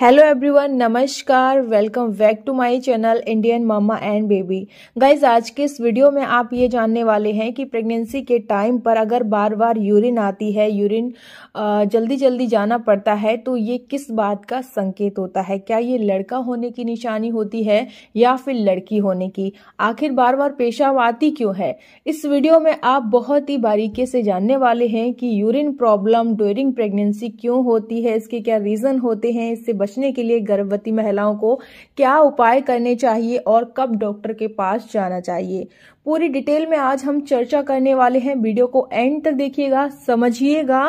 hello everyone नमस्कार welcome back to my channel Indian mama and baby guys आज के इस वीडियो में आप ये जानने वाले हैं कि प्रेगनेंसी के टाइम पर अगर बार बार यूरिन आती है यूरिन जल्दी जल्दी जाना पड़ता है तो ये किस बात का संकेत होता है क्या ये लड़का होने की निशानी होती है या फिर लड़की होने की आखिर बार बार पेशाब आती क्यों है इस वीडियो में आप बहुत ही बारीकी से जानने वाले हैं कि यूरिन प्रॉब्लम ड्यूरिंग प्रेगनेंसी क्यों होती है इसके क्या रीज़न होते हैं इससे बचने के लिए गर्भवती महिलाओं को क्या उपाय करने चाहिए और कब डॉक्टर के पास जाना चाहिए पूरी डिटेल में आज हम चर्चा करने वाले हैं वीडियो को एंड तक देखिएगा समझिएगा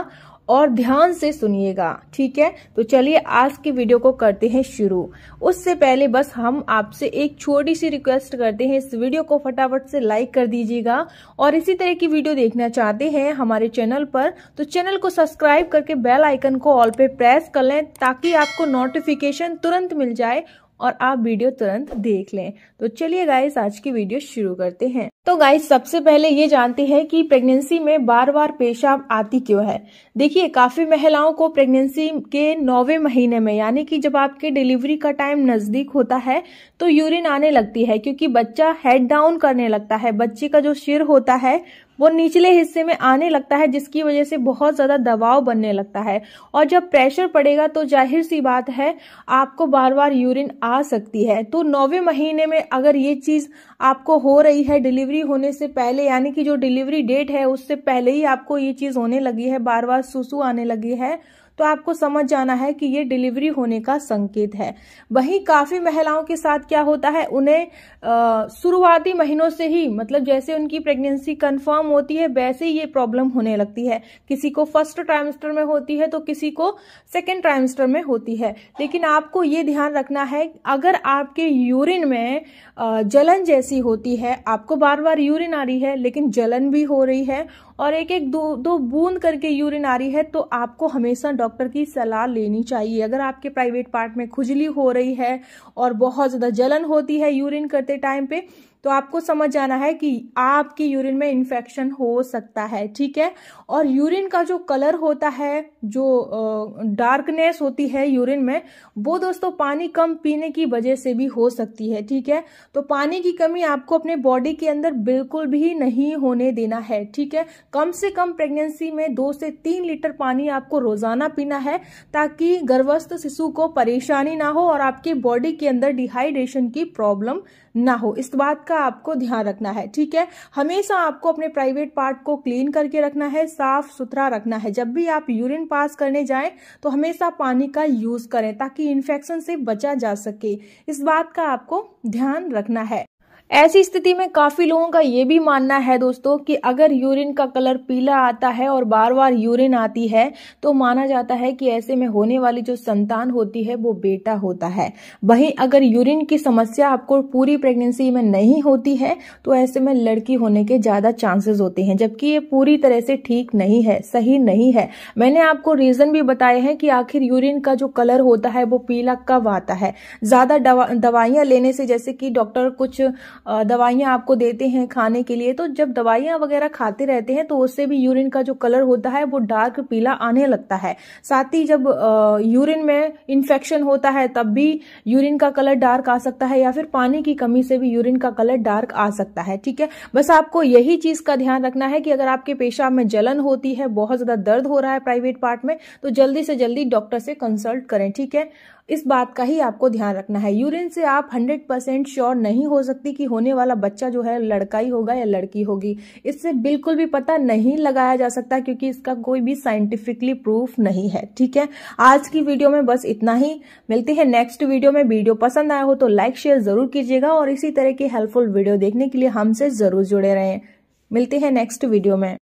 और ध्यान से सुनिएगा ठीक है तो चलिए आज की वीडियो को करते हैं शुरू उससे पहले बस हम आपसे एक छोटी सी रिक्वेस्ट करते हैं इस वीडियो को फटाफट से लाइक कर दीजिएगा और इसी तरह की वीडियो देखना चाहते हैं हमारे चैनल पर तो चैनल को सब्सक्राइब करके बेल आइकन को ऑल पे प्रेस कर लें ताकि आपको नोटिफिकेशन तुरंत मिल जाए और आप वीडियो तुरंत देख लें तो चलिए गाइस आज की वीडियो शुरू करते हैं तो गाइस सबसे पहले ये जानते हैं कि प्रेगनेंसी में बार बार पेशाब आती क्यों है देखिए काफी महिलाओं को प्रेगनेंसी के नौवे महीने में यानी कि जब आपके डिलीवरी का टाइम नजदीक होता है तो यूरिन आने लगती है क्योंकि बच्चा हेड डाउन करने लगता है बच्चे का जो सिर होता है वो निचले हिस्से में आने लगता है जिसकी वजह से बहुत ज़्यादा दबाव बनने लगता है और जब प्रेशर पड़ेगा तो जाहिर सी बात है आपको बार बार यूरिन आ सकती है तो नौवे महीने में अगर ये चीज़ आपको हो रही है डिलीवरी होने से पहले यानी कि जो डिलीवरी डेट है उससे पहले ही आपको ये चीज़ होने लगी है बार बार सुसु आने लगी है तो आपको समझ जाना है कि ये डिलीवरी होने का संकेत है वहीं काफी महिलाओं के साथ क्या होता है उन्हें शुरुआती महीनों से ही मतलब जैसे उनकी प्रेगनेंसी कंफर्म होती है वैसे ही ये प्रॉब्लम होने लगती है किसी को फर्स्ट ट्राइमेस्टर में होती है तो किसी को सेकेंड ट्राइमेस्टर में होती है लेकिन आपको ये ध्यान रखना है अगर आपके यूरिन में जलन जैसी होती है आपको बार बार यूरिन आ रही है लेकिन जलन भी हो रही है और एक एक दो दो बूंद करके यूरिन आ रही है तो आपको हमेशा डॉक्टर की सलाह लेनी चाहिए अगर आपके प्राइवेट पार्ट में खुजली हो रही है और बहुत ज़्यादा जलन होती है यूरिन करते टाइम पे तो आपको समझ जाना है कि आपकी यूरिन में इन्फेक्शन हो सकता है ठीक है और यूरिन का जो कलर होता है जो डार्कनेस होती है यूरिन में वो दोस्तों पानी कम पीने की वजह से भी हो सकती है ठीक है तो पानी की कमी आपको अपने बॉडी के अंदर बिल्कुल भी नहीं होने देना है ठीक है कम से कम प्रेगनेंसी में दो से तीन लीटर पानी आपको रोजाना पीना है ताकि गर्भस्थ शिशु को परेशानी ना हो और आपकी बॉडी के अंदर डिहाइड्रेशन की प्रॉब्लम ना हो इस बात का का आपको ध्यान रखना है ठीक है हमेशा आपको अपने प्राइवेट पार्ट को क्लीन करके रखना है साफ सुथरा रखना है जब भी आप यूरिन पास करने जाएं तो हमेशा पानी का यूज करें ताकि इन्फेक्शन से बचा जा सके इस बात का आपको ध्यान रखना है ऐसी स्थिति में काफ़ी लोगों का ये भी मानना है दोस्तों कि अगर यूरिन का कलर पीला आता है और बार बार यूरिन आती है तो माना जाता है कि ऐसे में होने वाली जो संतान होती है वो बेटा होता है वहीं अगर यूरिन की समस्या आपको पूरी प्रेगनेंसी में नहीं होती है तो ऐसे में लड़की होने के ज़्यादा चांसेस होते हैं जबकि ये पूरी तरह से ठीक नहीं है सही नहीं है मैंने आपको रीज़न भी बताए हैं कि आखिर यूरिन का जो कलर होता है वो पीला कब आता है ज़्यादा दवाइयां लेने से जैसे कि डॉक्टर कुछ दवाइयाँ आपको देते हैं खाने के लिए तो जब दवाइयाँ वगैरह खाते रहते हैं तो उससे भी यूरिन का जो कलर होता है वो डार्क पीला आने लगता है साथ ही जब यूरिन में इन्फेक्शन होता है तब भी यूरिन का कलर डार्क आ सकता है या फिर पानी की कमी से भी यूरिन का कलर डार्क आ सकता है ठीक है बस आपको यही चीज का ध्यान रखना है कि अगर आपके पेशाब में जलन होती है बहुत ज्यादा दर्द हो रहा है प्राइवेट पार्ट में तो जल्दी से जल्दी डॉक्टर से कंसल्ट करें ठीक है इस बात का ही आपको ध्यान रखना है यूरिन से आप 100 परसेंट श्योर नहीं हो सकती कि होने वाला बच्चा जो है लड़का ही होगा या लड़की होगी इससे बिल्कुल भी पता नहीं लगाया जा सकता क्योंकि इसका कोई भी साइंटिफिकली प्रूफ नहीं है ठीक है आज की वीडियो में बस इतना ही मिलते हैं नेक्स्ट वीडियो में वीडियो पसंद आया हो तो लाइक शेयर जरूर कीजिएगा और इसी तरह की हेल्पफुल वीडियो देखने के लिए हमसे जरूर जुड़े रहें मिलते हैं नेक्स्ट वीडियो में